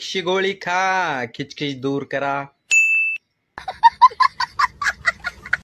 शिगोली खा खिचखिच दूर करा